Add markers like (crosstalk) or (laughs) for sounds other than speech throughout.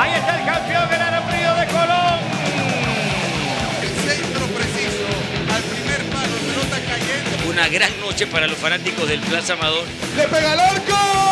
Ahí está el campeón, el frío de Colón. El centro preciso al primer palo, pelota cayendo. Una gran noche para los fanáticos del Plaza Amador. ¡Le pega el arco!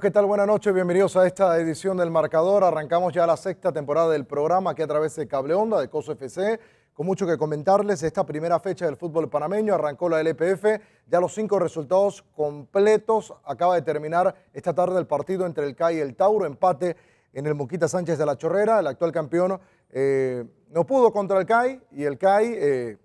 ¿qué tal? Buenas noches, bienvenidos a esta edición del Marcador. Arrancamos ya la sexta temporada del programa aquí a través de Cable Onda, de COSO FC. Con mucho que comentarles, esta primera fecha del fútbol panameño arrancó la LPF, ya los cinco resultados completos. Acaba de terminar esta tarde el partido entre el CAI y el Tauro, empate en el Muquita Sánchez de la Chorrera. El actual campeón eh, no pudo contra el CAI y el CAI eh,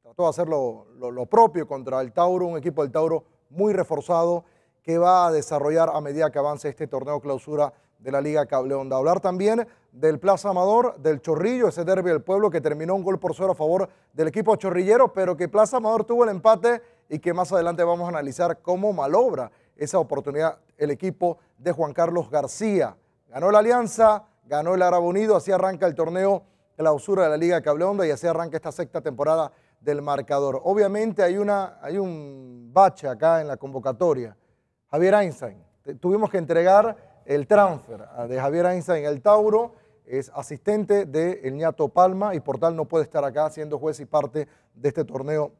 trató de hacer lo propio contra el Tauro, un equipo del Tauro muy reforzado que va a desarrollar a medida que avance este torneo clausura de la Liga Cable Hablar también del Plaza Amador, del Chorrillo, ese derby del pueblo que terminó un gol por cero a favor del equipo chorrillero, pero que Plaza Amador tuvo el empate y que más adelante vamos a analizar cómo malobra esa oportunidad el equipo de Juan Carlos García. Ganó la Alianza, ganó el Árabe Unido, así arranca el torneo clausura de la Liga Cable y así arranca esta sexta temporada del marcador. Obviamente hay, una, hay un bache acá en la convocatoria Javier Einstein. Tuvimos que entregar el transfer de Javier Einstein, el Tauro, es asistente de El Ñato Palma y por tal no puede estar acá siendo juez y parte de este torneo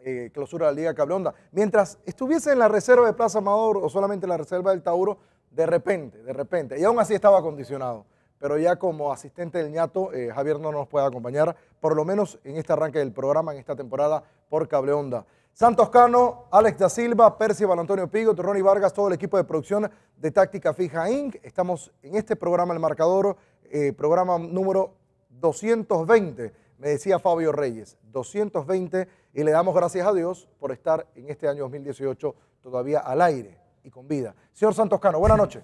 eh, clausura de la Liga Cablonda. Mientras estuviese en la reserva de Plaza Amador o solamente en la reserva del Tauro, de repente, de repente, y aún así estaba condicionado, pero ya como asistente del ñato, eh, Javier no nos puede acompañar, por lo menos en este arranque del programa, en esta temporada por Cable Cableonda. Santos Cano, Alex da Silva, Percival Antonio Pigo, Ronnie Vargas, todo el equipo de producción de Táctica Fija Inc. Estamos en este programa El Marcador, eh, programa número 220, me decía Fabio Reyes, 220, y le damos gracias a Dios por estar en este año 2018 todavía al aire y con vida. Señor Santos Cano, buenas noches.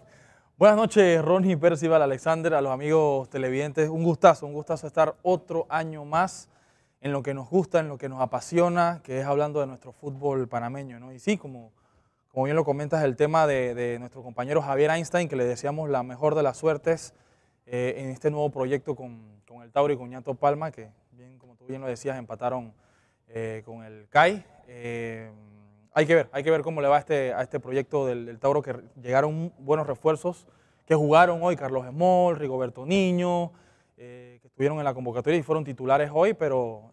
Buenas noches, Ronnie, Percival, Alexander, a los amigos televidentes. Un gustazo, un gustazo estar otro año más en lo que nos gusta, en lo que nos apasiona, que es hablando de nuestro fútbol panameño. Y sí, como, como bien lo comentas, el tema de, nuestro compañero Javier Einstein, que le deseamos la mejor de las suertes eh, en este nuevo proyecto con, el Tauro y con Ñato Palma, que bien, como tú bien lo decías, empataron eh, con el CAI. Eh, hay que ver, hay que ver cómo le va a este, a este proyecto del, Tauro, que llegaron buenos refuerzos, que jugaron hoy Carlos Esmol, Rigoberto Niño estuvieron en la convocatoria y fueron titulares hoy, pero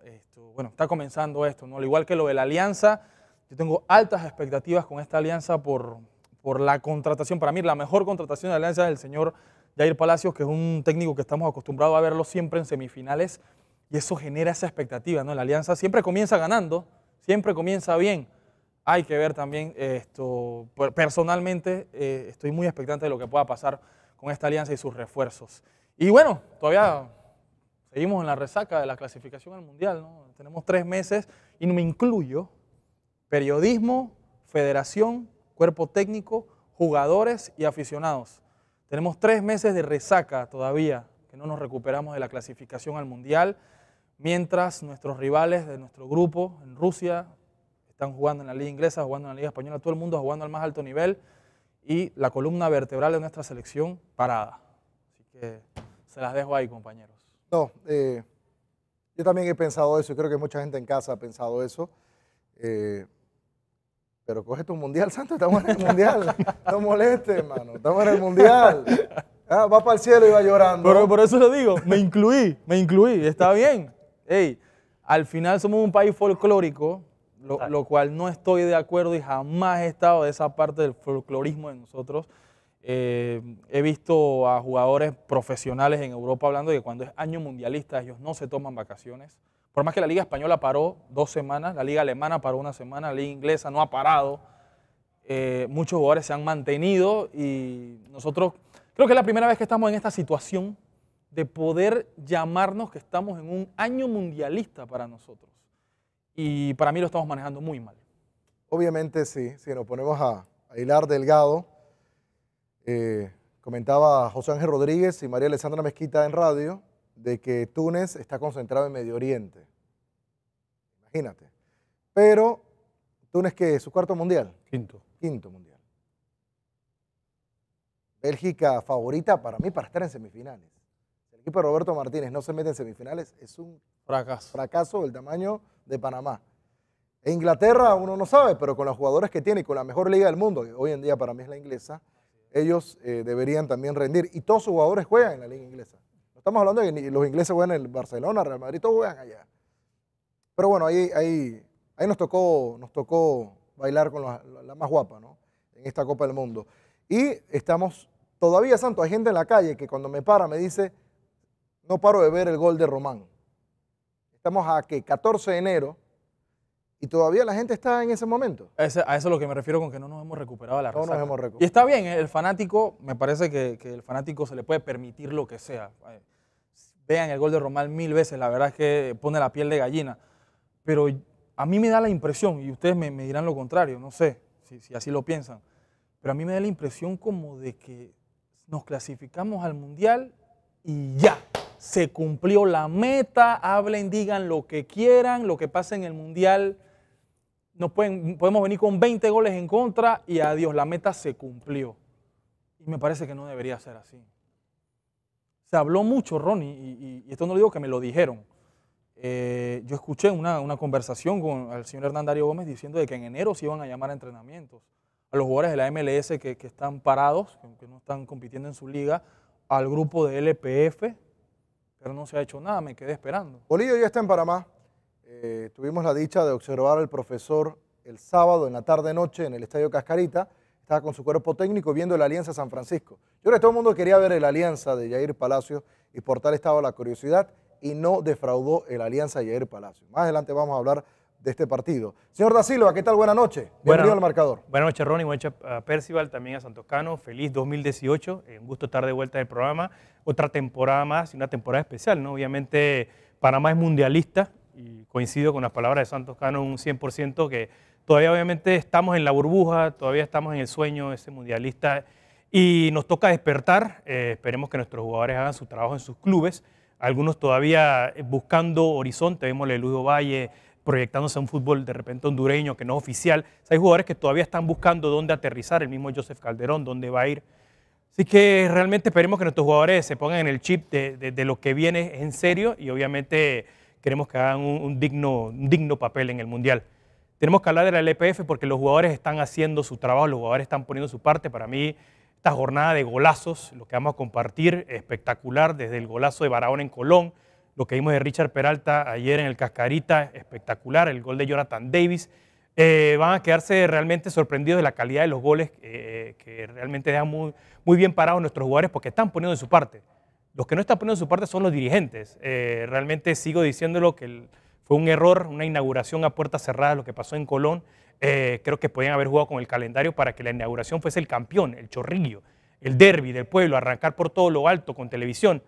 bueno, está comenzando esto, ¿no? Al igual que lo de la alianza, yo tengo altas expectativas con esta alianza por, por la contratación. Para mí, la mejor contratación de la alianza es el señor Jair Palacios, que es un técnico que estamos acostumbrados a verlo siempre en semifinales, y eso genera esa expectativa, ¿no? La alianza siempre comienza ganando, siempre comienza bien. Hay que ver también esto. Personalmente, eh, estoy muy expectante de lo que pueda pasar con esta alianza y sus refuerzos. Y bueno, todavía Seguimos en la resaca de la clasificación al mundial, ¿no? Tenemos tres meses y no me incluyo periodismo, federación, cuerpo técnico, jugadores y aficionados. Tenemos tres meses de resaca todavía, que no nos recuperamos de la clasificación al mundial, mientras nuestros rivales de nuestro grupo en Rusia están jugando en la liga inglesa, jugando en la liga española, todo el mundo jugando al más alto nivel y la columna vertebral de nuestra selección parada. Así que se las dejo ahí, compañeros. No, eh, yo también he pensado eso, y creo que mucha gente en casa ha pensado eso. Eh, pero coge tu mundial, (laughs) Santo, estamos en el mundial. No moleste, hermano, estamos en el mundial. Ah, va para el cielo y va llorando. Pero por eso lo digo, me incluí, me incluí, está bien. al final somos un país folclórico, lo, lo, cual no estoy de acuerdo y jamás he estado de esa parte del folclorismo de nosotros. Eh, he visto a jugadores profesionales en Europa hablando de que cuando es año mundialista ellos no se toman vacaciones. Por más que la Liga Española paró dos semanas, la Liga Alemana paró una semana, la Liga Inglesa no ha parado. Eh, muchos jugadores se han mantenido y nosotros creo que es la primera vez que estamos en esta situación de poder llamarnos que estamos en un año mundialista para nosotros. Y para mí lo estamos manejando muy mal. Obviamente sí, si nos ponemos a hilar delgado, eh, comentaba José Ángel Rodríguez y María Alessandra Mezquita en radio de que Túnez está concentrado en Medio Oriente. Imagínate. Pero Túnez que su cuarto mundial. Quinto. Quinto mundial. Bélgica favorita para mí para estar en semifinales. El equipo de Roberto Martínez no se mete en semifinales, es un fracaso, fracaso del tamaño de Panamá. E Inglaterra uno no sabe, pero con los jugadores que tiene y con la mejor liga del mundo, que hoy en día para mí es la inglesa, ellos eh, deberían también rendir. Y todos sus jugadores juegan en la liga inglesa. No estamos hablando de que los ingleses juegan en el Barcelona, Real Madrid, todos juegan allá. Pero bueno, ahí, ahí, ahí nos, tocó, nos tocó bailar con la, más guapa, En esta Copa del Mundo. Y estamos todavía, Santo, hay gente en la calle que cuando me para me dice, no paro de ver el gol de Román. Estamos a que 14 de enero y todavía la gente está en ese momento. A, a eso es lo que me refiero con que no nos hemos recuperado la no No nos hemos recuperado. Y está bien, eh, el fanático, me parece que, el fanático se le puede permitir lo que sea. Vean el gol de Román mil veces, la verdad es que pone la piel de gallina. Pero a mí me da la impresión, y ustedes me, dirán lo contrario, no sé si, así lo piensan, pero a mí me da la impresión como de que nos clasificamos al Mundial y ya se cumplió la meta, hablen, digan lo que quieran, lo que pase en el Mundial pueden, podemos venir con 20 goles en contra y adiós, la meta se cumplió. Y me parece que no debería ser así. Se habló mucho, Ronnie, y, esto no lo digo que me lo dijeron. Eh, yo escuché una, conversación con el señor Hernán Darío Gómez diciendo de que en enero se iban a llamar a entrenamientos a los jugadores de la MLS que, están parados, que, no están compitiendo en su liga, al grupo de LPF, pero no se ha hecho nada, me quedé esperando. Bolillo ya está en Panamá. Eh, tuvimos la dicha de observar al profesor el sábado en la tarde-noche en el Estadio Cascarita. Estaba con su cuerpo técnico viendo la Alianza San Francisco. Yo creo que todo el mundo quería ver la Alianza de Jair Palacio y por tal estaba la curiosidad y no defraudó el Alianza Jair Palacio. Más adelante vamos a hablar de este partido. Señor Da Silva, ¿qué tal? Buenas noches. Bienvenido al marcador. Buenas noches, Ronnie. Buenas noches a Percival, también a Cano Feliz 2018. Eh, un gusto estar de vuelta del programa. Otra temporada más y una temporada especial, ¿no? Obviamente, Panamá es mundialista y coincido con las palabras de Santos Cano un 100%, que todavía obviamente estamos en la burbuja, todavía estamos en el sueño ese mundialista y nos toca despertar. Eh, esperemos que nuestros jugadores hagan su trabajo en sus clubes. Algunos todavía buscando horizonte, vemos a Ludo Valle proyectándose a un fútbol de repente hondureño que no es oficial. hay jugadores que todavía están buscando dónde aterrizar, el mismo Joseph Calderón, dónde va a ir. Así que realmente esperemos que nuestros jugadores se pongan en el chip de, de lo que viene en serio y obviamente queremos que hagan un, digno, digno papel en el Mundial. Tenemos que hablar de la LPF porque los jugadores están haciendo su trabajo, los jugadores están poniendo su parte. Para mí, esta jornada de golazos, lo que vamos a compartir, espectacular, desde el golazo de Barahona en Colón, lo que vimos de Richard Peralta ayer en el Cascarita, espectacular, el gol de Jonathan Davis. Eh, van a quedarse realmente sorprendidos de la calidad de los goles eh, que realmente dejan muy, muy bien parados nuestros jugadores porque están poniendo su parte. Los que no están poniendo su parte son los dirigentes. Eh, realmente sigo diciéndolo que fue un error, una inauguración a puertas cerradas, lo que pasó en Colón. Eh, creo que podían haber jugado con el calendario para que la inauguración fuese el campeón, el chorrillo, el derby del pueblo, arrancar por todo lo alto con televisión.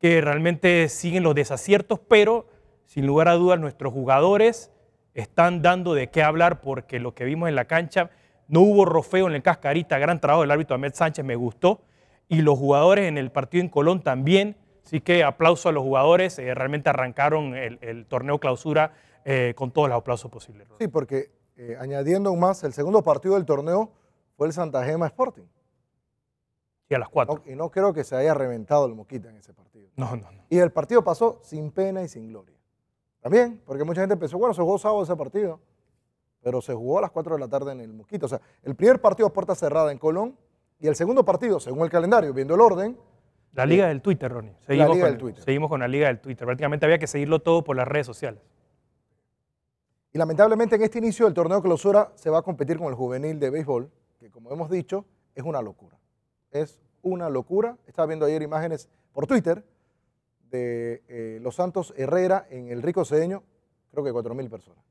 Que realmente siguen los desaciertos, pero sin lugar a dudas nuestros jugadores están dando de qué hablar porque lo que vimos en la cancha, no hubo rofeo en el cascarita, gran trabajo del árbitro Ahmed Sánchez, me gustó y los jugadores en el partido en Colón también. Así que aplauso a los jugadores, eh, realmente arrancaron el, torneo clausura eh, con todos los aplausos posibles. Sí, porque eh, añadiendo más, el segundo partido del torneo fue el Santa Gema Sporting. Y a las 4. y no creo que se haya reventado el Moquita en ese partido. No, no, no. Y el partido pasó sin pena y sin gloria. También, porque mucha gente pensó, bueno, se jugó sábado ese partido, pero se jugó a las 4 de la tarde en el mosquito O sea, el primer partido a puerta cerrada en Colón y el segundo partido, según el calendario, viendo el orden. La Liga eh, del Twitter, Ronnie. Seguimos con, la Liga del Twitter. Prácticamente había que seguirlo todo por las redes sociales. Y lamentablemente en este inicio del torneo clausura se va a competir con el juvenil de béisbol, que como hemos dicho, es una locura. Es una locura. Estaba viendo ayer imágenes por Twitter de eh, Los Santos Herrera en el Rico Cedeño, creo que 4.000 personas.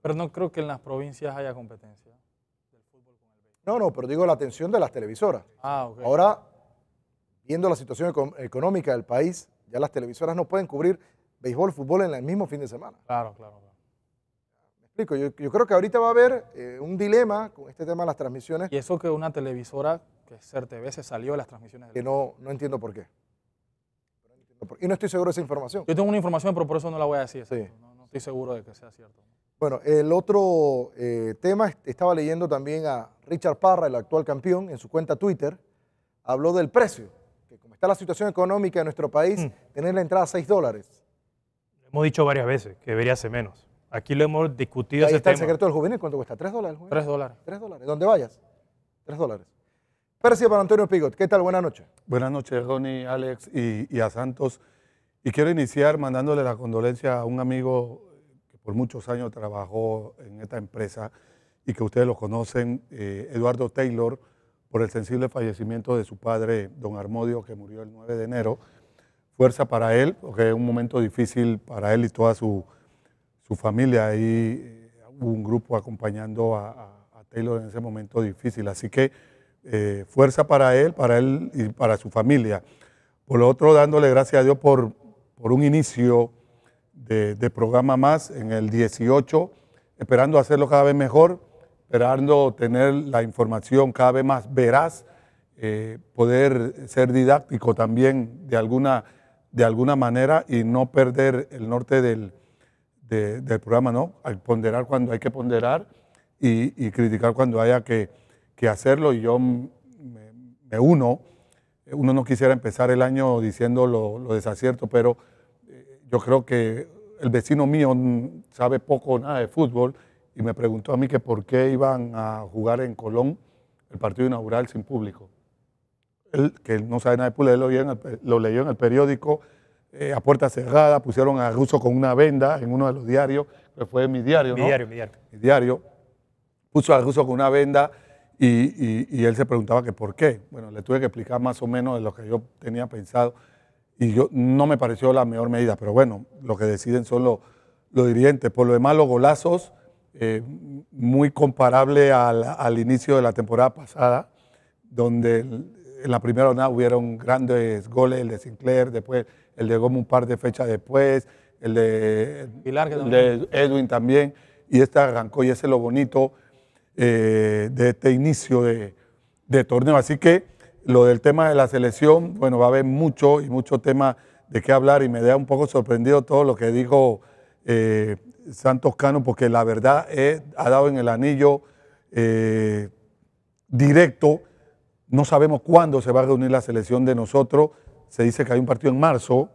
Pero no creo que en las provincias haya competencia. No, no, pero digo la atención de las televisoras. Ah, Ahora, viendo la situación económica del país, ya las televisoras no pueden cubrir béisbol, fútbol en el mismo fin de semana. Claro, claro. claro. Me explico, yo, creo que ahorita va a haber eh, un dilema con este tema de las transmisiones. Y eso que una televisora, que es CERTV, se salió de las transmisiones. Que no, no entiendo por qué. Y no estoy seguro de esa información. Yo tengo una información, pero por eso no la voy a decir. Sí. no, estoy seguro de que sea cierto. Bueno, el otro eh, tema, estaba leyendo también a Richard Parra, el actual campeón, en su cuenta Twitter, habló del precio, que como está la situación económica de nuestro país, mm. tener la entrada a 6 dólares. Hemos dicho varias veces que debería ser menos. Aquí lo hemos discutido. ahí está el secreto del juvenil, ¿cuánto cuesta? ¿3 dólares? Tres 3 dólares. 3 dólares, ¿dónde vayas? 3 dólares. Persia para Antonio Pigot, ¿qué tal? Buenas noches. Buenas noches, Ronnie, Alex y, y a Santos. Y quiero iniciar mandándole la condolencia a un amigo por muchos años trabajó en esta empresa y que ustedes lo conocen, eh, Eduardo Taylor, por el sensible fallecimiento de su padre, don Armodio, que murió el 9 de enero. Fuerza para él, porque es un momento difícil para él y toda su, familia. Ahí eh, hubo un grupo acompañando a, Taylor en ese momento difícil. Así que eh, fuerza para él, para él y para su familia. Por lo otro, dándole gracias a Dios por, por un inicio de, programa más en el 18, esperando hacerlo cada vez mejor, esperando tener la información cada vez más veraz, eh, poder ser didáctico también de alguna, de alguna manera y no perder el norte del, programa, ¿no? Al ponderar cuando hay que ponderar y, criticar cuando haya que, hacerlo. Y yo me, uno, uno no quisiera empezar el año diciendo lo desacierto, pero yo creo que el vecino mío sabe poco o nada de fútbol y me preguntó a mí que por qué iban a jugar en Colón el partido inaugural sin público. Él, que no sabe nada de fútbol, lo, leyó en el periódico eh, a puerta cerrada, pusieron a Russo con una venda en uno de los diarios, que fue mi diario, ¿no? Mi diario, mi diario. Mi diario. Puso a Russo con una venda y, y él se preguntaba que por qué. Bueno, le tuve que explicar más o menos de lo que yo tenía pensado. Y yo no me pareció la mejor medida, pero bueno, lo que deciden son los, dirigentes. Por lo demás, los golazos, eh, muy comparable al, inicio de la temporada pasada, donde en la primera jornada hubieron grandes goles, el de Sinclair, después el de Gómez un par de fechas después, el de, Edwin también, y este arrancó y ese es lo bonito eh, de este inicio de torneo. Así que lo del tema de la selección, bueno, va a haber mucho y mucho tema de qué hablar y me da un poco sorprendido todo lo que dijo eh, Santos Cano, porque la verdad ha dado en el anillo eh, directo. No sabemos cuándo se va a reunir la selección de nosotros. Se dice que hay un partido en marzo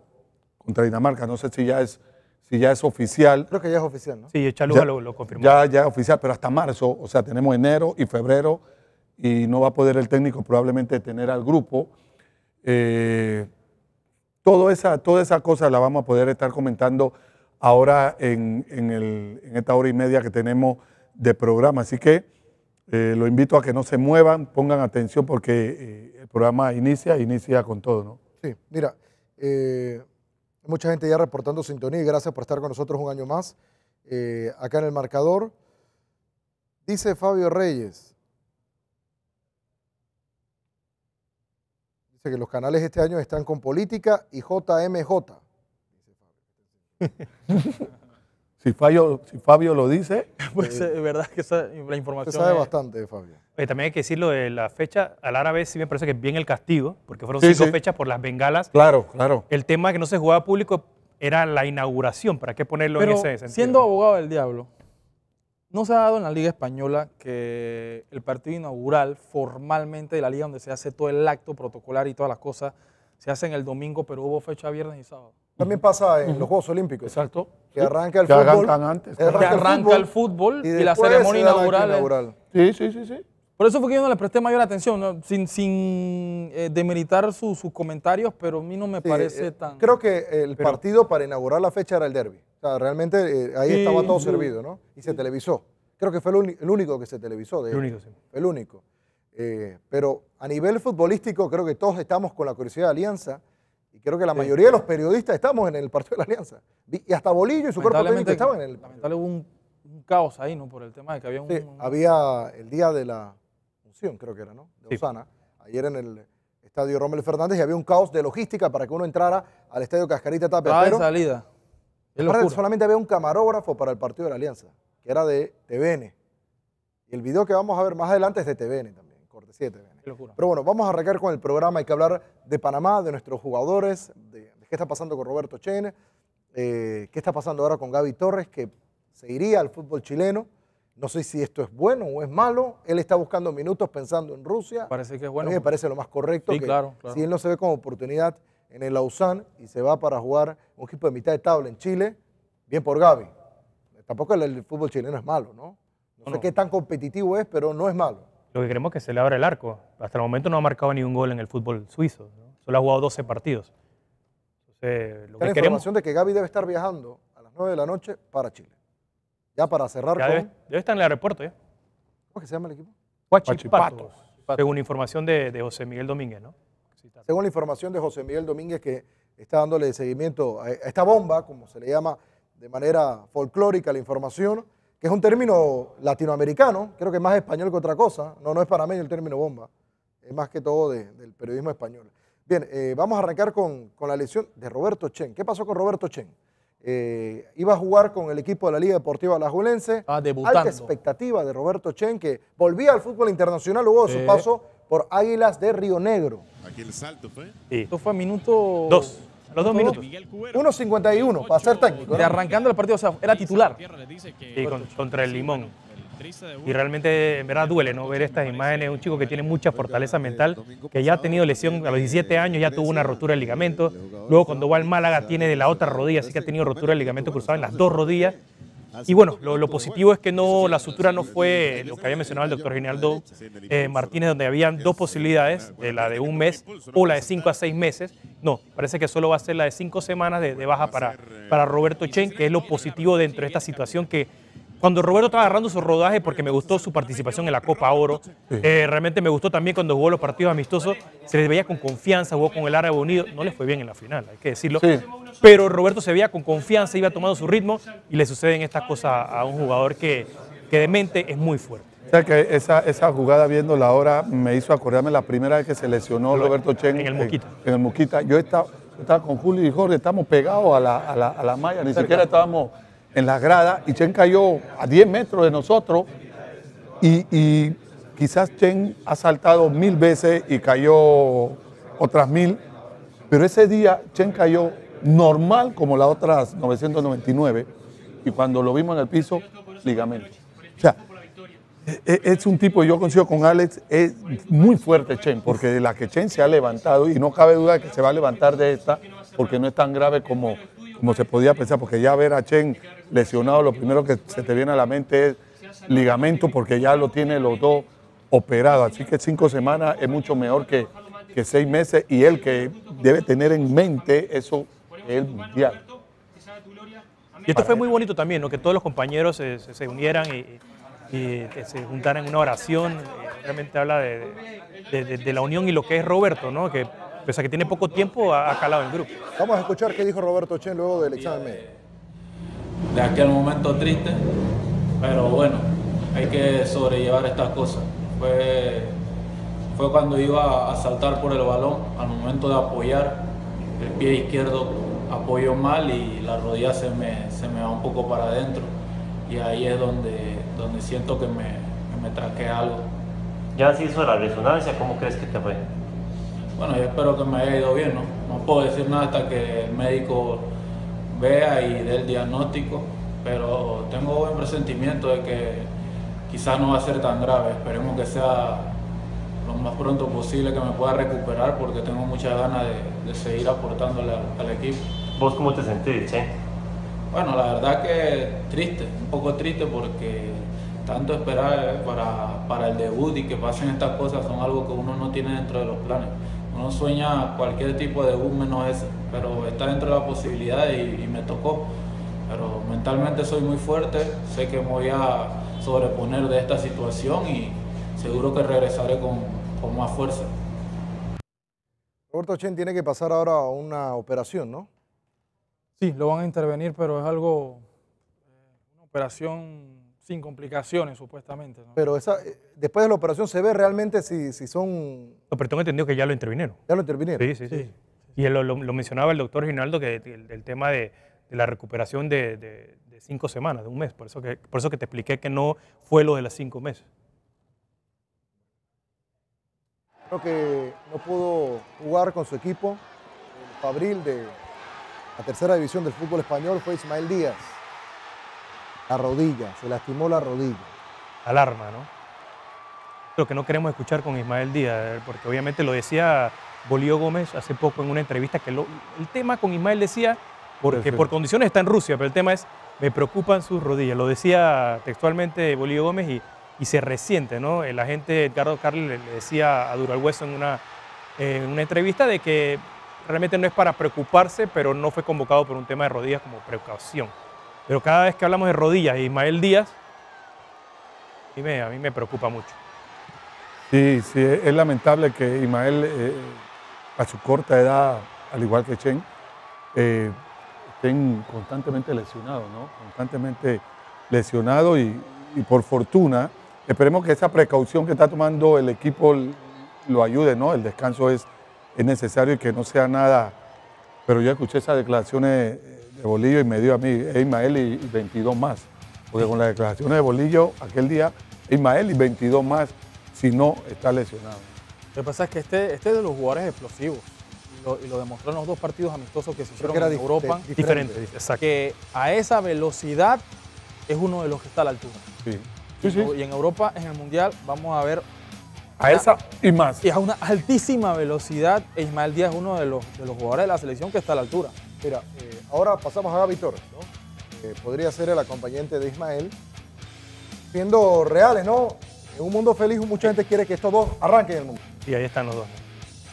contra Dinamarca. No sé si ya es, si ya es oficial. Creo que ya es oficial, ¿no? Sí, Chaluga ya, lo, confirmó. Ya, ya es oficial, pero hasta marzo. O sea, tenemos enero y febrero y no va a poder el técnico probablemente tener al grupo. Eh, toda, esa, cosa la vamos a poder estar comentando ahora en, esta hora y media que tenemos de programa. Así que eh, lo invito a que no se muevan, pongan atención porque eh, el programa inicia, inicia con todo, ¿no? Sí, mira, eh, mucha gente ya reportando sintonía y gracias por estar con nosotros un año más acá en el marcador. Dice Fabio Reyes, que los canales este año están con política y JMJ. (laughs) Si Fabio, si Fabio lo dice, (laughs) pues eh, es verdad que esa, la información. Se sabe bastante, Fabio. también hay que decirlo de la fecha. Al árabe sí me parece que es bien el castigo, porque fueron cinco fechas por las bengalas. Claro, claro. El tema que no se jugaba público era la inauguración. ¿Para qué ponerlo en ese sentido? Siendo abogado del diablo, no se ha dado en la Liga Española que el partido inaugural formalmente de la liga donde se hace todo el acto protocolar y todas las cosas, se hace en el domingo, pero hubo fecha viernes y sábado. También pasa en los Juegos Olímpicos. Exacto. Que arranca el que fútbol. Antes, que arranca, el, fútbol, y, la ceremonia inaugural. Sí, sí, sí, sí. Por eso fue que yo no le presté mayor atención, sin, eh, demeritar sus comentarios, pero a mí no me parece eh, tan... Creo que el partido para inaugurar la fecha era el derby. O sea, realmente eh, ahí estaba todo servido, ¿no? Y se televisó. Creo que fue el, único que se televisó. De el único, sí. El único. pero a nivel futbolístico creo que todos estamos con la curiosidad de Alianza y creo que la mayoría de los periodistas estamos en el partido de la Alianza. Y hasta Bolillo y su cuerpo técnico estaban en el... un, caos ahí, ¿no? Por el tema de que había un... había el día de la creo que era, ¿no? De ayer en el estadio Rommel Fernández y había un caos de logística para que uno entrara al estadio Cascarita Tapia. Ah, pero salida. solamente había un camarógrafo para el partido de la Alianza, que era de TVN. Y el video que vamos a ver más adelante es de TVN también, cortesía de TVN. Pero bueno, vamos a arrancar con el programa. Hay que hablar de Panamá, de nuestros jugadores, de, qué está pasando con Roberto Chene eh, qué está pasando ahora con Gaby Torres, que se iría al fútbol chileno. No sé si esto es bueno o es malo. Él está buscando minutos pensando en Rusia. Parece que es bueno. A mí me parece lo más correcto. que Si él no se ve como oportunidad en el Lausanne y se va para jugar un equipo de mitad de tabla en Chile, bien por Gaby. Tampoco el, fútbol chileno es malo, ¿no? No, sé qué tan competitivo es, pero no es malo. Lo que queremos es que se le abra el arco. Hasta el momento no ha marcado ni un gol en el fútbol suizo. Solo ha jugado 12 partidos. Entonces, lo la información de que Gaby debe estar viajando a las 9 de la noche para Chile. Ya para cerrar ya con... debe, en el aeropuerto ¿Cómo que se llama el equipo? Huachipato. Según información de, José Miguel Domínguez, ¿no? Según la información de José Miguel Domínguez que está dándole seguimiento a esta bomba, como se le llama de manera folclórica la información, que es un término latinoamericano, creo que más español que otra cosa, no, no es mí el término bomba, es más que todo del periodismo español. Bien, eh, vamos a arrancar con, la lesión de Roberto Chen. ¿Qué pasó con Roberto Chen? Eh, iba a jugar con el equipo de la Liga Deportiva Alajuelense. Ah, Alta expectativa de Roberto Chen, que volvía al fútbol internacional luego de su paso por Águilas de Río Negro. Aquí el salto fue. Esto fue a minuto... Dos. los dos minutos. 1.51, para ser técnico. De arrancando el partido, o sea, era titular. contra el Limón. Y realmente, en verdad, duele no ver estas imágenes. Un chico que tiene mucha fortaleza mental, que ya ha tenido lesión a los 17 años, ya tuvo una rotura de ligamento. Luego, cuando va al Málaga, tiene de la otra rodilla, así que ha tenido rotura de ligamento cruzado en las dos rodillas. Y bueno, lo, positivo es que no, la sutura no fue lo que había mencionado el doctor Ginaldo eh, Martínez, donde habían dos posibilidades, de eh, la de un mes o la de cinco a seis meses. No, parece que solo va a ser la de cinco semanas de, baja para, para Roberto Chen, que es lo positivo dentro de esta situación que cuando Roberto estaba agarrando su rodaje, porque me gustó su participación en la Copa Oro, eh, realmente me gustó también cuando jugó los partidos amistosos, se les veía con confianza, jugó con el Árabe Unido, no les fue bien en la final, hay que decirlo, pero Roberto se veía con confianza, iba tomando su ritmo y le suceden estas cosas a un jugador que, que de mente es muy fuerte. O sea que esa, esa jugada viéndola ahora, me hizo acordarme la primera vez que se lesionó Roberto Chen. En el Muquita. En, el Muquita. Yo estaba, estaba, con Julio y Jorge, estamos pegados a la, a malla, ni siquiera estábamos en la grada y Chen cayó a 10 metros de nosotros y, quizás Chen ha saltado mil veces y cayó otras mil, pero ese día Chen cayó normal como las otras 999 y cuando lo vimos en el piso, ligamento. O sea, e, e, es un tipo, yo coincido con Alex, es muy fuerte Chen, porque de la que Chen se ha levantado, y no cabe duda que se va a levantar de esta, porque no es tan grave como como se podía pensar, porque ya ver a Chen lesionado, lo primero que se te viene a la mente es ligamento, porque ya lo tiene los dos operados. Así que cinco semanas es mucho mejor que, seis meses y él que debe tener en mente eso, el mundial. Y esto fue muy bonito también, ¿no? que todos los compañeros se, unieran y, se juntaran en una oración. Eh, realmente habla de, la unión y lo que es Roberto, ¿no? que pese a que tiene poco tiempo, ha, calado el grupo. Vamos a escuchar qué dijo Roberto Chen luego del examen De, aquel momento triste, pero bueno, hay que sobrellevar estas cosas. Fue, fue cuando iba a saltar por el balón, al momento de apoyar, el pie izquierdo apoyo mal y la rodilla se me, se me va un poco para adentro. Y ahí es donde, donde siento que me, que algo. Ya se hizo la resonancia, ¿cómo crees que te fue? Bueno, yo espero que me haya ido bien, ¿no? No puedo decir nada hasta que el médico vea y dé el diagnóstico, pero tengo buen presentimiento de que quizás no va a ser tan grave. Esperemos que sea lo más pronto posible que me pueda recuperar porque tengo muchas ganas de, seguir aportándole al, equipo. ¿Vos cómo te sentís, Che? Bueno, la verdad que triste, un poco triste porque tanto esperar para el debut y que pasen estas cosas son algo que uno no tiene dentro de los planes. No sueña cualquier tipo de bus menos ese, pero está dentro de la posibilidad y, me tocó. Pero mentalmente soy muy fuerte, sé que me voy a sobreponer de esta situación y seguro que regresaré con, más fuerza. Roberto Chen tiene que pasar ahora a una operación, ¿no? Sí, lo van a intervenir, pero es algo, eh, una operación sin complicaciones, supuestamente. Pero esa, eh, después de la operación se ve realmente si, si son... pero tengo entendido que ya lo intervinieron. Ya lo intervinieron. Sí, sí, sí. Y lo, mencionaba el doctor Ginaldo, que el, tema de, la recuperación de, cinco semanas, de un mes. Por eso, que, por eso que te expliqué que no fue lo de las cinco meses. Creo que no pudo jugar con su equipo. El Fabril de la tercera división del fútbol español fue Ismael Díaz. La rodilla, se lastimó la rodilla. Alarma, ¿no? Lo que no queremos escuchar con Ismael Díaz, eh, porque obviamente lo decía Bolío Gómez hace poco en una entrevista, que el tema con Ismael decía, porque por condiciones está en Rusia, pero el tema es, me preocupan sus rodillas. Lo decía textualmente Bolío Gómez y, y se resiente, ¿no? El agente Edgardo Carles le decía a Dural Hueso en una, en una entrevista de que realmente no es para preocuparse, pero no fue convocado por un tema de rodillas como precaución. Pero cada vez que hablamos de rodillas Ismael Díaz, a mí me, preocupa mucho. Sí, sí, es lamentable que Ismael, eh, a su corta edad, al igual que Chen, eh, estén constantemente lesionados, ¿no? Constantemente lesionados y, por fortuna, esperemos que esa precaución que está tomando el equipo lo ayude, ¿no? El descanso es, es necesario y que no sea nada. Pero yo escuché esas declaraciones Bolillo y me dio a mí e Ismael y, 22 más. Porque con las declaraciones de Bolillo, aquel día Ismael y 22 más, si no está lesionado. Lo que pasa es que este, este es de los jugadores explosivos y lo, y los dos partidos amistosos que se hicieron en Europa. Diferente, exacto Que a esa velocidad es uno de los que está a la altura. Sí. Y en Europa, en el Mundial, vamos a ver... A esa y más. Y a una altísima velocidad. E Ismael Díaz es uno de los, los jugadores de la selección que está a la altura. Mira, eh, Ahora pasamos a Gaby Torres, podría ser el acompañante de Ismael. Siendo reales, ¿no? En un mundo feliz, mucha gente quiere que estos dos arranquen el mundo. Y ahí están los dos.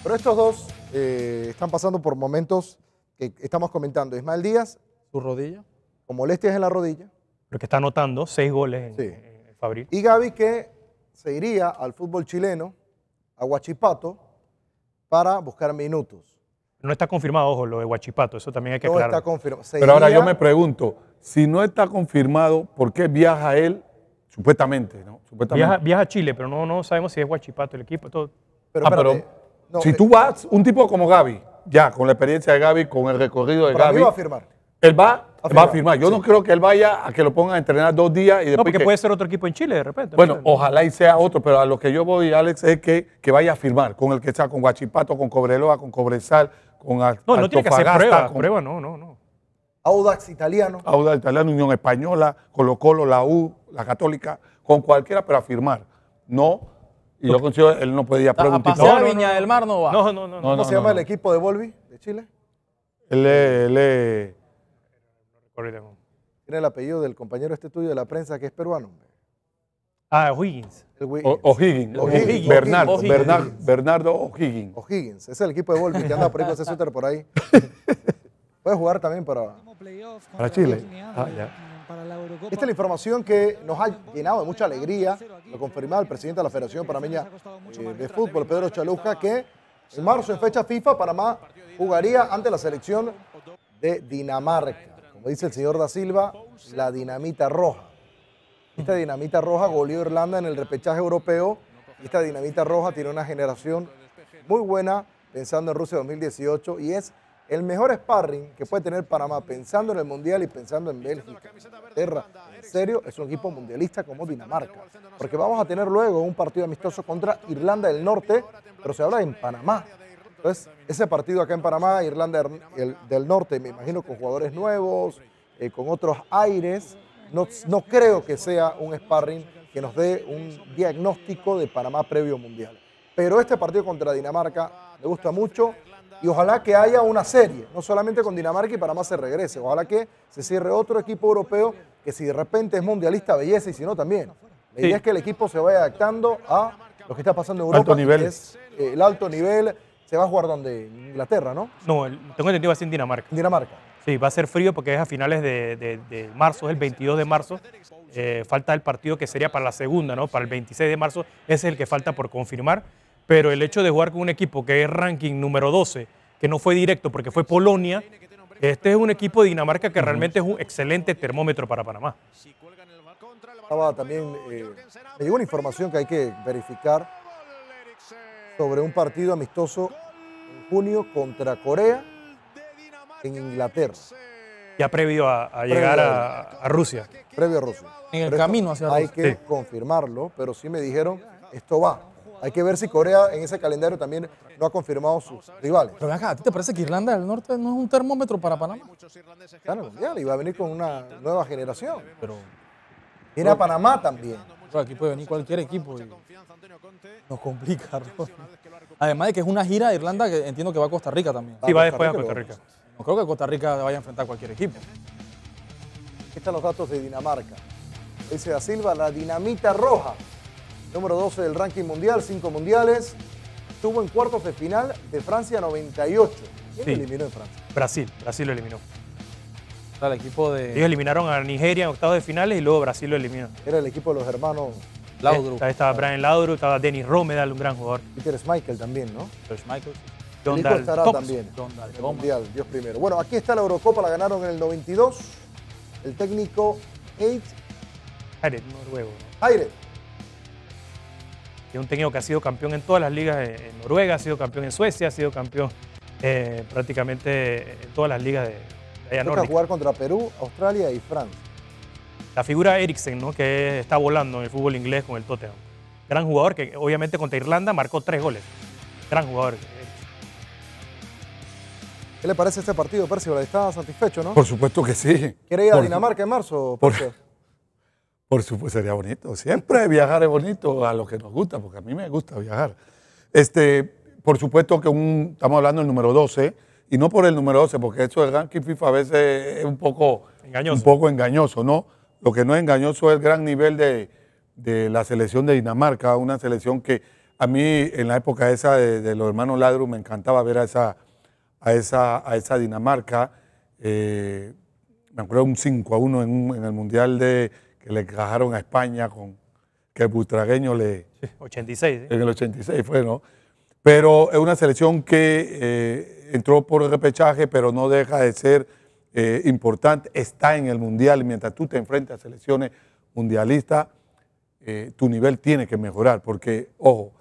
Pero estos dos eh, están pasando por momentos que estamos comentando. Ismael Díaz. Su rodilla. Con molestias en la rodilla. que está anotando seis goles en, sí. Y Gaby que se iría al fútbol chileno, a Huachipato, para buscar minutos. No está confirmado, ojo, lo de Huachipato, eso también hay que aclarar. No está confirmado. Pero ahora yo me pregunto, si no está confirmado, ¿por qué viaja él supuestamente? ¿no? Viaja, a Chile, pero no, no sabemos si es Huachipato el equipo. Todo. Pero, ah, pero si eh, tú vas, un tipo como Gaby, ya con la experiencia de Gaby, con el recorrido de Gaby. Mí va a firmar. Él va a firmar. Yo no creo que él vaya a que lo pongan a entrenar dos días y después. No, porque puede ser otro equipo en Chile de repente. Bueno, ojalá y sea otro, pero a lo que yo voy, Alex, es que, que vaya a firmar con el que está, con Guachipato, con Cobreloa, con Cobresal, no, no tiene que hacer prueba, no, no, no. Audax italiano. Audax italiano, Unión Española, Colo Colo, la U, la Católica, con cualquiera, pero a firmar. No, y yo considero él no podía preguntar. A no, Viña del Mar no va. No, no, no. ¿Cómo se llama el equipo de Volvi de Chile? Él es... Tiene el apellido del compañero este tuyo de la prensa que es peruano, hombre. Ah, O'Higgins. O'Higgins. Bernardo, Bernardo, Bernardo O'Higgins. O'Higgins. Es el equipo de Volpi que anda por ahí con por ahí. Puede jugar también para, Chile. Ah, Esta es la información que nos ha llenado de mucha alegría. Lo confirmaba el presidente de la Federación Panameña eh, de Fútbol, Pedro Chaluja, que en marzo, en fecha FIFA, Panamá jugaría ante la selección de Dinamarca. Como dice el señor Da Silva, la dinamita roja. Esta dinamita roja goleó Irlanda en el repechaje europeo. esta dinamita roja tiene una generación muy buena pensando en Rusia 2018 y es el mejor sparring que puede tener Panamá pensando en el Mundial y pensando en Bélgica, En serio, es un equipo mundialista como Dinamarca. Porque vamos a tener luego un partido amistoso contra Irlanda del Norte, pero se habla en Panamá. Entonces, ese partido acá en Panamá, Irlanda del Norte, me imagino con jugadores nuevos, eh, con otros aires, no, creo que sea un sparring que nos dé un diagnóstico de Panamá previo mundial. Pero este partido contra Dinamarca me gusta mucho y ojalá que haya una serie, no solamente con Dinamarca y Panamá se regrese, ojalá que se cierre otro equipo europeo que si de repente es mundialista, belleza y si no también. La idea es que el equipo se vaya adaptando a lo que está pasando en Europa, alto nivel. es eh, el alto nivel, se va a jugar donde, Inglaterra, ¿no? No, tengo entendido va a ser en Dinamarca. Dinamarca. Sí, va a ser frío porque es a finales de, marzo, es el 22 de marzo. Eh, falta el partido que sería para la segunda, ¿no? Para el 26 de marzo, ese es el que falta por confirmar. Pero el hecho de jugar con un equipo que es ranking número 12, que no fue directo porque fue Polonia, este es un equipo de Dinamarca que realmente es un excelente termómetro para Panamá. Estaba también, eh, me llegó una información que hay que verificar sobre un partido amistoso en junio contra Corea en Inglaterra. Ya previo a, llegar a, Rusia. Previo a Rusia. En el camino hacia Rusia. Hay que confirmarlo, pero sí me dijeron, esto va. Hay que ver si Corea en ese calendario también no ha confirmado sus rivales. Pero acá, ¿a ti te parece que Irlanda del Norte no es un termómetro para Panamá? Claro, mundial, y va a venir con una nueva generación. Pero. Viene a Panamá también. aquí puede venir cualquier equipo y nos complica. Además de que es una gira de Irlanda que entiendo que va a Costa Rica también. Sí, va después a Costa Rica. No creo que Costa Rica vaya a enfrentar a cualquier equipo. Aquí están los datos de Dinamarca. Dice Da Silva, la dinamita roja. Número 12 del ranking mundial, 5 mundiales. Estuvo en cuartos de final de Francia 98. ¿Quién eliminó en Francia? Brasil, Brasil lo eliminó. Era el equipo de... Ellos eliminaron a Nigeria en octavos de finales y luego Brasil lo eliminó. Era el equipo de los hermanos Laudrup. Estaba, estaba Brian Laudrup, estaba Denis Romedal, un gran jugador. Peter Schmeichel también, ¿no? Peter Schmeichel, Don también el Mundial, Dios primero. Bueno, aquí está la Eurocopa, la ganaron en el 92. El técnico Eid Jared, noruego. Y un técnico que ha sido campeón en todas las ligas eh, en Noruega, ha sido campeón en Suecia, ha sido campeón eh, prácticamente eh, en todas las ligas de, de allá Toca jugar contra Perú, Australia y Francia. La figura Eriksen, ¿no? que está volando en el fútbol inglés con el Tottenham. Gran jugador que obviamente contra Irlanda marcó tres goles. Gran jugador. ¿Qué le parece este partido, Percival? ¿Está satisfecho, no? Por supuesto que sí. ¿Quiere ir a Dinamarca en marzo, por, por supuesto, sería bonito. Siempre viajar es bonito a lo que nos gusta, porque a mí me gusta viajar. Este, por supuesto que un, estamos hablando del número 12, y no por el número 12, porque eso del ranking FIFA a veces es un poco engañoso. Un poco engañoso ¿no? Lo que no es engañoso es el gran nivel de, la selección de Dinamarca, una selección que a mí en la época esa de, de los hermanos Ladru me encantaba ver a esa a esa, a esa Dinamarca. Eh, me acuerdo un 5 a 1 en, el Mundial de, que le cajaron a España con que el butragueño le... 86. ¿eh? En el 86 fue, ¿no? Pero es una selección que eh, entró por repechaje, pero no deja de ser importante. Está en el Mundial. Mientras tú te enfrentas a selecciones mundialistas, tu nivel tiene que mejorar. Porque, ojo,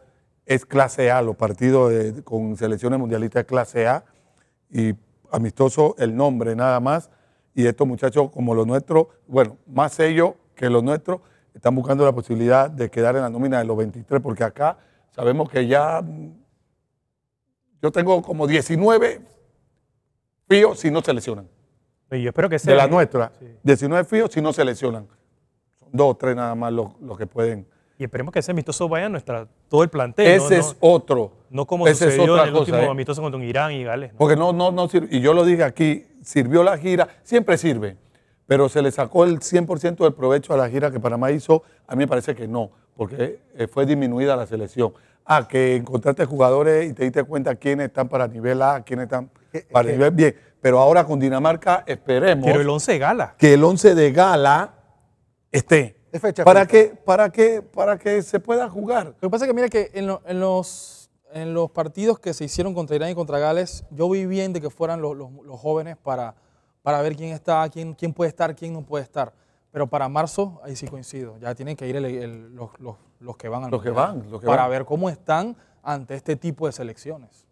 es clase A. Los partidos con selecciones mundialistas es clase A y amistoso el nombre nada más. Y estos muchachos como los nuestros, bueno, más ellos que los nuestros, están buscando la posibilidad de quedar en la nómina de los 23, porque acá sabemos que ya mm, yo tengo como 19 fíos si no se lesionan. Y yo espero que sea. De la nuestra, 19 fíos si no seleccionan. Son dos o tres nada más los, los que pueden. Y esperemos que ese amistoso vaya a nuestra, todo el plantel. Ese es otro. No como ese sucedió el último eh. amistoso contra Irán y Gales. Porque no, no, no Y yo lo dije aquí, sirvió la gira, siempre sirve. Pero se le sacó el 100% del provecho a la gira que Panamá hizo. A mí me parece que no, porque eh, fue disminuida la selección. Ah, que encontraste jugadores y te diste cuenta quiénes están para nivel A, quiénes están eh, para nivel B. Pero ahora con Dinamarca esperemos. Pero el 11 de gala. Que el 11 de gala esté. Para, Que, para, que, para que se pueda jugar. Lo que pasa es que, mira, que en, los, en los partidos que se hicieron contra Irán y contra Gales, yo vi bien de que fueran los, jóvenes para, para ver quién está, quién, quién puede estar, quién no puede estar. Pero para marzo, ahí sí coincido. Ya tienen que ir los, que van a los que van, los que para ver cómo están ante este tipo de selecciones.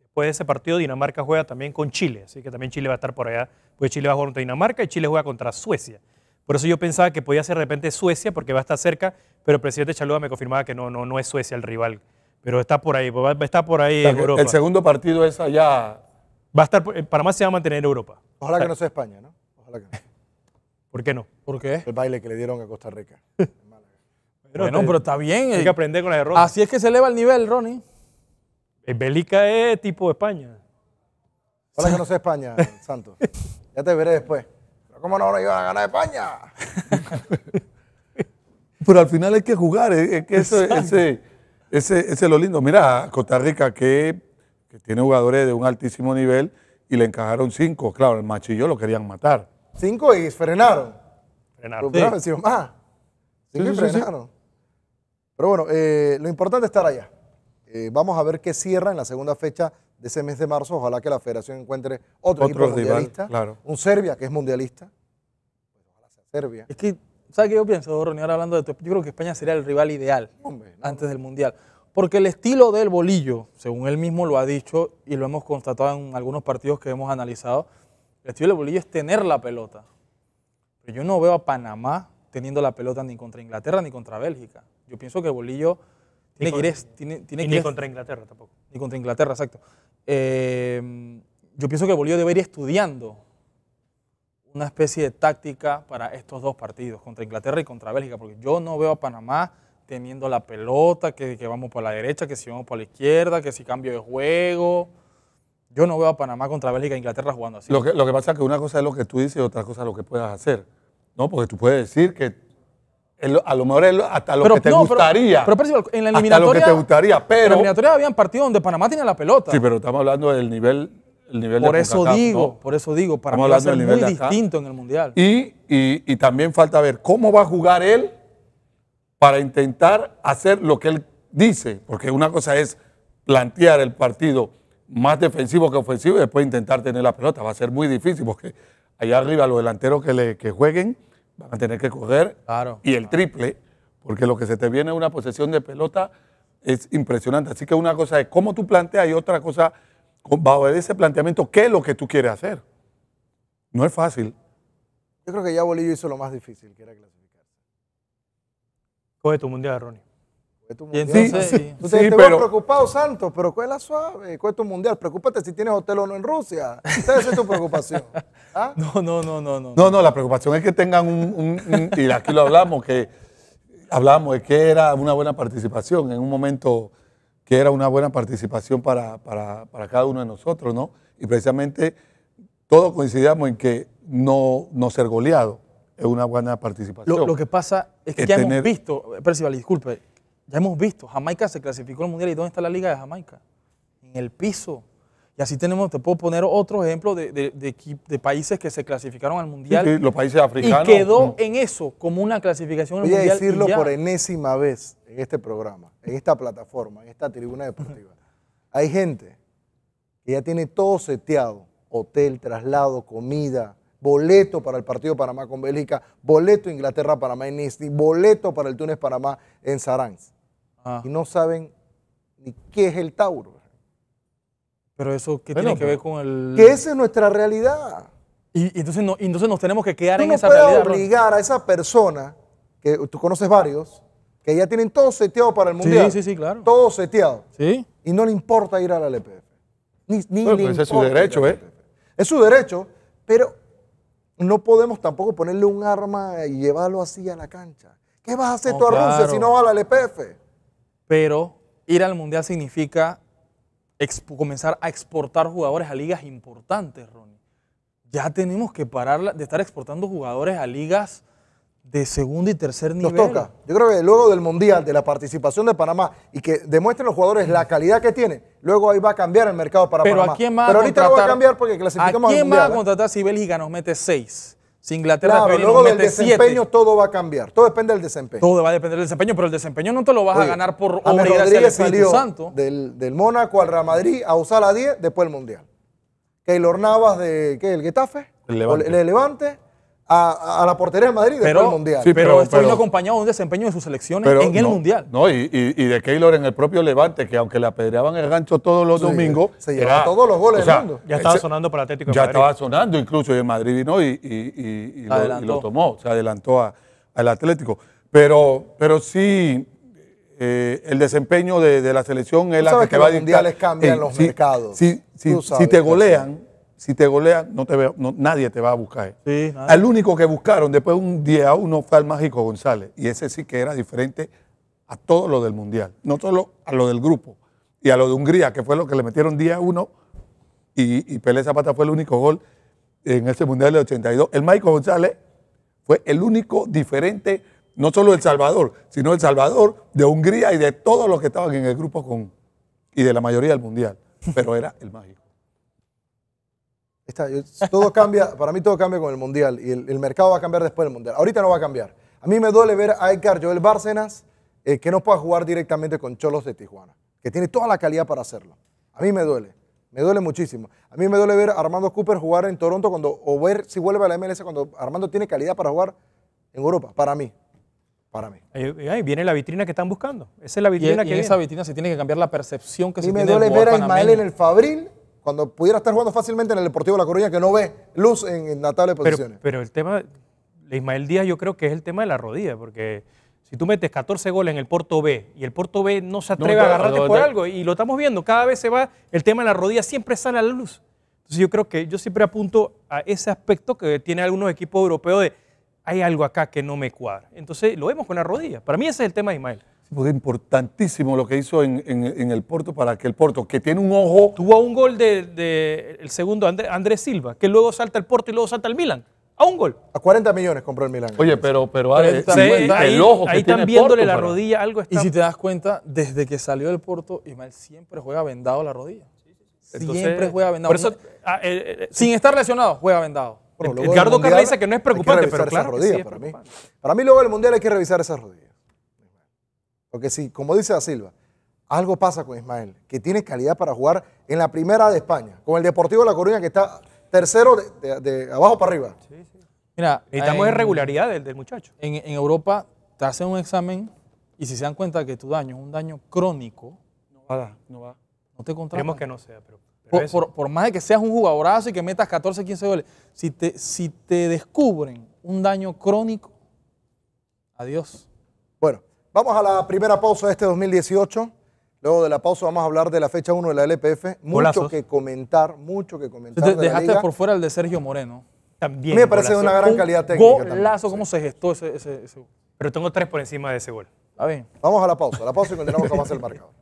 Después de ese partido, Dinamarca juega también con Chile, así que también Chile va a estar por allá. Pues Chile va a jugar contra Dinamarca y Chile juega contra Suecia. Por eso yo pensaba que podía ser de repente Suecia, porque va a estar cerca, pero el presidente Chalúa me confirmaba que no, no, no es Suecia el rival. Pero está por ahí, está por ahí Europa. El segundo partido es allá. Va a estar, eh, más se va a mantener Europa. Ojalá que no sea España, ¿no? Ojalá que no. (laughs) ¿Por qué no? ¿Por qué? El baile que le dieron a Costa Rica. (laughs) pero pero está bien. Eh. Hay que aprender con la derrota. Así es que se eleva el nivel, Ronnie. Eh, Bélica es tipo España. Ojalá que no sea España, (laughs) Santos. Ya te veré después. ¿Cómo no nos iban a ganar España? (laughs) Pero al final hay que jugar, es que ese, es lo lindo. Mira, Costa Rica que, tiene jugadores de un altísimo nivel y le encajaron cinco. Claro, el machillo lo querían matar. Cinco y frenaron. Frenaron. Pero, más. frenaron. Pero bueno, eh, lo importante es estar allá. Eh, vamos a ver qué cierra en la segunda fecha de ese mes de marzo, ojalá que la federación encuentre otro, otro equipo mundialista, claro. un Serbia que es mundialista, Serbia. Es que, ¿sabes qué yo pienso, Ronnie, ahora hablando de esto? Yo creo que España sería el rival ideal antes del Mundial. Porque el estilo del bolillo, según él mismo lo ha dicho y lo hemos constatado en algunos partidos que hemos analizado, el estilo del bolillo es tener la pelota. Pero yo no veo a Panamá teniendo la pelota ni contra Inglaterra ni contra Bélgica. Yo pienso que el bolillo tiene ni contra Inglaterra tampoco. Ni contra Inglaterra, exacto. Eh, yo pienso que Bolívar debe ir estudiando una especie de táctica para estos dos partidos, contra Inglaterra y contra Bélgica, porque yo no veo a Panamá teniendo la pelota, que, vamos por la derecha, que si vamos por la izquierda, que si cambio de juego. Yo no veo a Panamá contra Bélgica e Inglaterra jugando así. Lo que, lo que pasa es que una cosa es lo que tú dices y otra cosa es lo que puedas hacer. ¿no? Porque tú puedes decir que a lo mejor hasta lo que te gustaría. Pero, en la eliminatoria. lo que te gustaría, pero. En la eliminatoria habían partido donde Panamá tenía la pelota. Sí, pero estamos hablando del nivel. El nivel por eso digo, por eso digo, para estamos mí muy distinto en el Mundial. Y, y, y también falta ver cómo va a jugar él para intentar hacer lo que él dice. Porque una cosa es plantear el partido más defensivo que ofensivo y después intentar tener la pelota. Va a ser muy difícil porque allá arriba los delanteros que, le, que jueguen van a tener que coger y el triple, porque lo que se te viene es una posesión de pelota es impresionante. Así que una cosa es cómo tú planteas y otra cosa, bajo ese planteamiento, qué es lo que tú quieres hacer. No es fácil. Yo creo que ya Bolillo hizo lo más difícil, que era clasificarse. Coge tu mundial, Ronnie. Sí, sí, preocupado, Santos, pero ¿cuál es la suave? ¿Cuál es tu mundial? Preocúpate si tienes hotel o no en Rusia. Esa es tu preocupación. (laughs) No, ¿Ah? no, no, no, no. No, no, la preocupación es que tengan un, y aquí lo hablamos, que hablamos de que era una buena participación en un momento que era una buena participación para, cada uno de nosotros, ¿no? Y precisamente todos coincidíamos en que no, no ser goleado es una buena participación. Lo, que pasa es que ya hemos visto, Percival, disculpe, ya hemos visto, Jamaica se clasificó al Mundial y ¿dónde está la Liga de Jamaica? En el piso. Y así tenemos, te puedo poner otro ejemplo de, de, países que se clasificaron al Mundial. los países africanos. Y quedó en eso, como una clasificación al Mundial. Voy a decirlo por enésima vez en este programa, en esta plataforma, en esta tribuna deportiva. Hay gente que ya tiene todo seteado, hotel, traslado, comida, boleto para el partido Panamá con Bélgica, boleto Inglaterra-Panamá en Nisti, boleto para el Túnez-Panamá en Saransk. Ah. y no saben ni qué es el Tauro. Pero eso, ¿qué tiene que ver con el...? Que esa es nuestra realidad. Y, entonces, entonces nos tenemos que quedar en esa puedes obligar a esa persona, que tú conoces varios, que ya tienen todo seteado para el mundial. Sí, sí, sí, claro. Todo seteado. Sí. Y no le importa ir a la LPF. Ni, ni ese es su derecho, ¿eh? Es su derecho, pero no podemos tampoco ponerle un arma y llevarlo así a la cancha. ¿Qué vas a hacer tú a Rusia si no va a la LPF? pero ir al Mundial significa comenzar a exportar jugadores a ligas importantes, Ronnie. Ya tenemos que parar de estar exportando jugadores a ligas de segundo y tercer nivel. Nos toca. Yo creo que luego del Mundial, de la participación de Panamá y que demuestren los jugadores la calidad que tienen, luego ahí va a cambiar el mercado para Panamá. Pero ahorita no va a cambiar porque clasificamos ¿A quién va a ¿eh? contratar si Bélgica nos mete seis? Inglaterra luego del desempeño todo va a cambiar. Todo depende del desempeño. Todo va a depender del desempeño, pero el desempeño no te lo vas a ganar por un al del Del, Mónaco al Real Madrid a usar a 10 después del Mundial. Keylor Navas de ¿qué, el Getafe, el Levante a, la portería de Madrid después del Mundial. pero, esto vino acompañado de un desempeño de sus selecciones en el Mundial. No, y, de Keylor en el propio Levante, que aunque le apedreaban el gancho todos los domingos. Se llevaba todos los goles del mundo. Ya estaba sonando para Atlético de Ya estaba sonando incluso, y el Madrid vino y, lo, tomó, se adelantó al Atlético. Pero, pero sí, eh, el desempeño de, la selección es la que, va a dictar. Los mundiales cambian los mercados. si, si te golean, si te golean, no te veo, nadie te va a buscar. Sí, Al único que buscaron después de un día a uno fue al Mágico González. Y ese sí que era diferente a todo lo del Mundial. No solo a lo del grupo y a lo de Hungría, que fue lo que le metieron día uno. Y, y Pelé Zapata fue el único gol en ese Mundial de 82. El Mágico González fue el único diferente, no solo El Salvador, sino El Salvador, de Hungría y de todos los que estaban en el grupo con, y de la mayoría del Mundial. Pero era el Mágico todo cambia, para mí todo cambia con el Mundial y el, mercado va a cambiar después del Mundial. Ahorita no va a cambiar. A mí me duele ver a Edgar Joel Bárcenas eh, que no pueda jugar directamente con Cholos de Tijuana, que tiene toda la calidad para hacerlo. A mí me duele, me duele muchísimo. A mí me duele ver a Armando Cooper jugar en Toronto cuando, o ver si vuelve a la MLS cuando Armando tiene calidad para jugar en Europa, para mí. Para mí. Ahí, viene la vitrina que están buscando. Esa es la vitrina que esa vitrina se tiene que cambiar la percepción que se tiene. Y me duele ver a Ismael en el Fabril cuando pudiera estar jugando fácilmente en el Deportivo de La Coruña, que no ve luz en, en posiciones. Pero, el tema de Ismael Díaz yo creo que es el tema de la rodilla, porque si tú metes 14 goles en el Porto B y el Porto B no se atreve a agarrarte por algo, y lo estamos viendo, cada vez se va, el tema de la rodilla siempre sale a la luz. Entonces yo creo que yo siempre apunto a ese aspecto que tiene algunos equipos europeos de hay algo acá que no me cuadra. Entonces lo vemos con la rodilla. Para mí ese es el tema de Ismael. Es importantísimo lo que hizo en, el Porto para que el Porto, que tiene un ojo. Tuvo un gol del de, el segundo Andrés Silva, que luego salta el Porto y luego salta el Milan. A un gol. A 40 millones compró el Milan. Oye, pero, pero, ahí, el ojo que ahí están viéndole la rodilla, algo está. Y si te das cuenta, desde que salió del Porto, Ismael siempre juega vendado la rodilla. siempre juega vendado. Ah, eh, eh, eh, sin estar lesionado, juega vendado. Ricardo dice que no es preocupante, pero claro. para, Mí. para mí luego del Mundial hay que revisar esas rodillas. Porque si, como dice la Silva, algo pasa con Ismael, que tiene calidad para jugar en la primera de España, con el Deportivo de La Coruña que está tercero de, abajo para arriba. Sí, sí. Mira, necesitamos regularidad del, muchacho. En, Europa te hacen un examen y si se dan cuenta que tu daño es un daño crónico, no va, no va. No te contratan. Queremos que no sea, pero... por, más de que seas un jugadorazo y que metas 14, 15 goles, si te, si te descubren un daño crónico, adiós. Bueno, Vamos a la primera pausa de este 2018. Luego de la pausa vamos a hablar de la fecha 1 de la LPF. Mucho que comentar, mucho que comentar. dejaste por fuera el de Sergio Moreno. También. Me parece de una gran calidad técnica. Golazo, ¿cómo se gestó ese, gol? Pero tengo tres por encima de ese gol. Está bien. Vamos a la pausa. la pausa y continuamos con más el marcador.